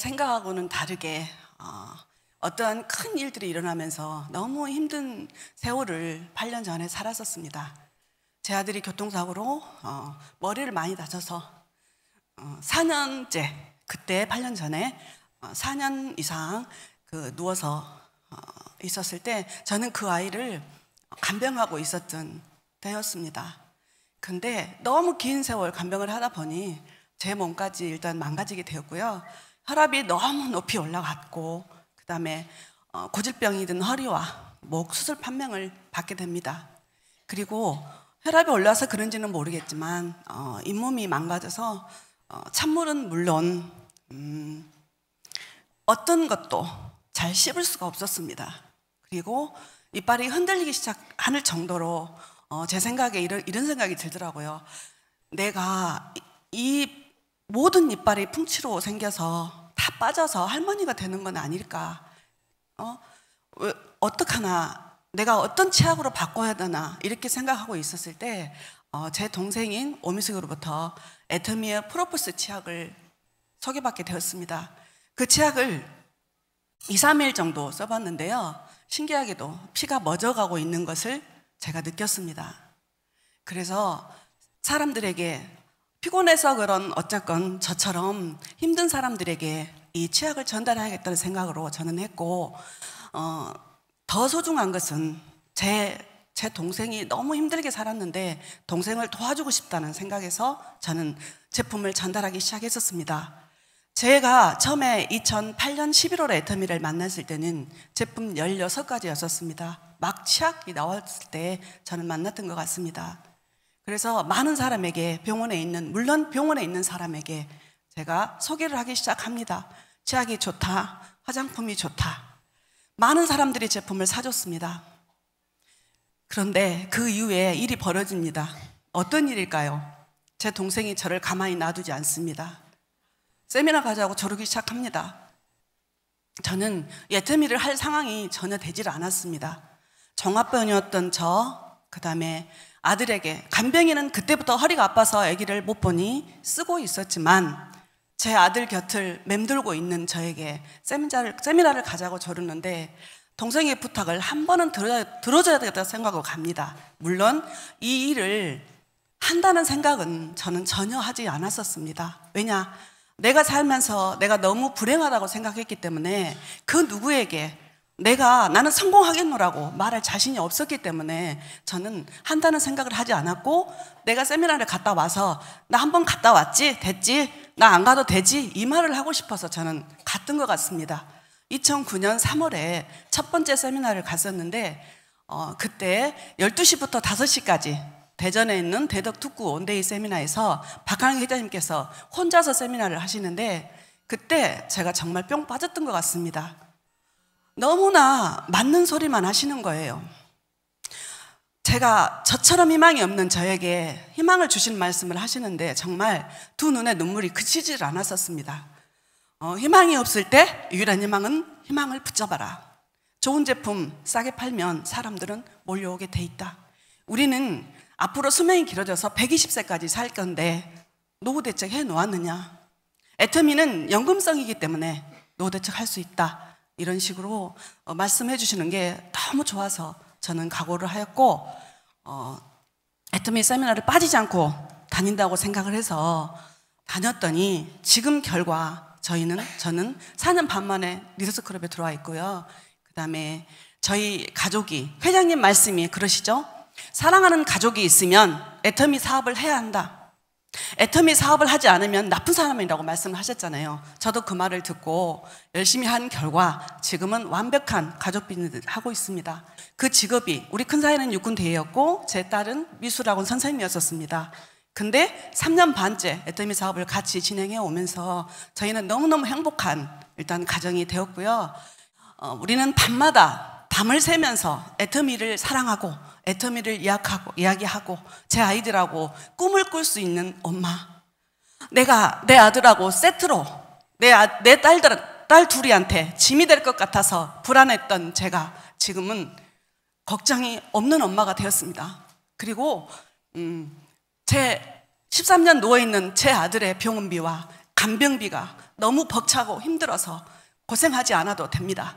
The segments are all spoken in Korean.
생각하고는 다르게 어, 떠한큰 일들이 일어나면서 너무 힘든 세월을 8년 전에 살았었습니다. 제 아들이 교통사고로 어, 머리를 많이 다쳐서 어, 4년째 그때 8년 전에 어, 4년 이상 그 누워서 어, 있었을 때 저는 그 아이를 간병하고 있었던 때였습니다. 근데 너무 긴 세월 간병을 하다 보니 제 몸까지 일단 망가지게 되었고요. 혈압이 너무 높이 올라갔고 그 다음에 어, 고질병이 든 허리와 목 수술 판명을 받게 됩니다. 그리고 혈압이 올라서 그런지는 모르겠지만 어, 잇몸이 망가져서 어, 찬물은 물론 음, 어떤 것도 잘 씹을 수가 없었습니다. 그리고 이빨이 흔들리기 시작하는 정도로 어, 제 생각에 이런, 이런 생각이 들더라고요. 내가 이, 이 모든 이빨이 풍치로 생겨서 빠져서 할머니가 되는 건 아닐까? 어? 왜, 어떡하나? 내가 어떤 치약으로 바꿔야 되나? 이렇게 생각하고 있었을 때, 어, 제 동생인 오미숙으로부터 에터미의 프로포스 치약을 소개받게 되었습니다. 그 치약을 2, 3일 정도 써봤는데요. 신기하게도 피가 멎어가고 있는 것을 제가 느꼈습니다. 그래서 사람들에게 피곤해서 그런 어쨌건 저처럼 힘든 사람들에게 이 치약을 전달해야겠다는 생각으로 저는 했고 어, 더 소중한 것은 제, 제 동생이 너무 힘들게 살았는데 동생을 도와주고 싶다는 생각에서 저는 제품을 전달하기 시작했었습니다. 제가 처음에 2008년 11월에 에터미를 만났을 때는 제품 16가지였었습니다. 막 치약이 나왔을 때 저는 만났던 것 같습니다. 그래서 많은 사람에게 병원에 있는, 물론 병원에 있는 사람에게 제가 소개를 하기 시작합니다. 치약이 좋다. 화장품이 좋다. 많은 사람들이 제품을 사줬습니다. 그런데 그 이후에 일이 벌어집니다. 어떤 일일까요? 제 동생이 저를 가만히 놔두지 않습니다. 세미나 가자고 저러기 시작합니다. 저는 예태미를 할 상황이 전혀 되질 않았습니다. 종합병이었던 저, 그 다음에 아들에게 간병인은 그때부터 허리가 아파서 아기를 못 보니 쓰고 있었지만 제 아들 곁을 맴돌고 있는 저에게 세미나를, 세미나를 가자고 조르는데 동생의 부탁을 한 번은 들어 들어줘야 되겠다 생각하고 갑니다. 물론 이 일을 한다는 생각은 저는 전혀 하지 않았었습니다. 왜냐? 내가 살면서 내가 너무 불행하다고 생각했기 때문에 그 누구에게 내가 나는 성공하겠노라고 말할 자신이 없었기 때문에 저는 한다는 생각을 하지 않았고 내가 세미나를 갔다 와서 나 한 번 갔다 왔지 됐지 나안 가도 되지? 이 말을 하고 싶어서 저는 갔던 것 같습니다. 2009년 3월에 첫 번째 세미나를 갔었는데 어, 그때 12시부터 5시까지 대전에 있는 대덕특구 온데이 세미나에서 박항희 회장님께서 혼자서 세미나를 하시는데 그때 제가 정말 뿅 빠졌던 것 같습니다. 너무나 맞는 소리만 하시는 거예요. 제가 저처럼 희망이 없는 저에게 희망을 주신 말씀을 하시는데 정말 두 눈에 눈물이 그치질 않았었습니다. 어, 희망이 없을 때 유일한 희망은 희망을 붙잡아라. 좋은 제품 싸게 팔면 사람들은 몰려오게 돼 있다. 우리는 앞으로 수명이 길어져서 120세까지 살 건데 노후 대책 해 놓았느냐? 애터미는 연금성이기 때문에 노후 대책 할 수 있다. 이런 식으로 어, 말씀해 주시는 게 너무 좋아서 저는 각오를 하였고 어, 애터미 세미나를 빠지지 않고 다닌다고 생각을 해서 다녔더니 지금 결과 저희는 저는 4년 반 만에 리서스 클럽에 들어와 있고요. 그다음에 저희 가족이 회장님 말씀이 그러시죠? 사랑하는 가족이 있으면 애터미 사업을 해야 한다. 애터미 사업을 하지 않으면 나쁜 사람이라고 말씀을 하셨잖아요. 저도 그 말을 듣고 열심히 한 결과 지금은 완벽한 가족 비즈니스 하고 있습니다. 그 직업이 우리 큰 사이는 육군 대위였고 제 딸은 미술학원 선생님이었었습니다. 근데 3년 반째 애터미 사업을 같이 진행해 오면서 저희는 너무너무 행복한 일단 가정이 되었고요. 어, 우리는 밤마다 밤을 새면서 애터미를 사랑하고 애터미를 이야기하고, 이야기하고 제 아이들하고 꿈을 꿀 수 있는 엄마. 내가 내 아들하고 세트로 내, 아, 내딸 둘이한테 짐이 될 것 같아서 불안했던 제가 지금은 걱정이 없는 엄마가 되었습니다. 그리고, 음, 제 13년 누워있는 제 아들의 병원비와 간병비가 너무 벅차고 힘들어서 고생하지 않아도 됩니다.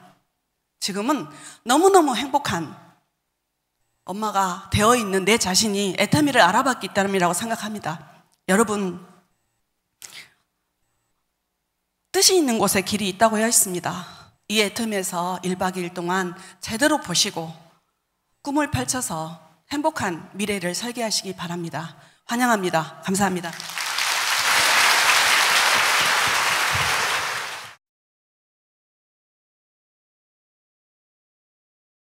지금은 너무너무 행복한 엄마가 되어 있는 내 자신이 에타미를 알아봤기 때문이라고 생각합니다. 여러분, 뜻이 있는 곳에 길이 있다고 해 있습니다. 이 애텀에서 1박 2일 동안 제대로 보시고 꿈을 펼쳐서 행복한 미래를 설계하시기 바랍니다. 환영합니다. 감사합니다.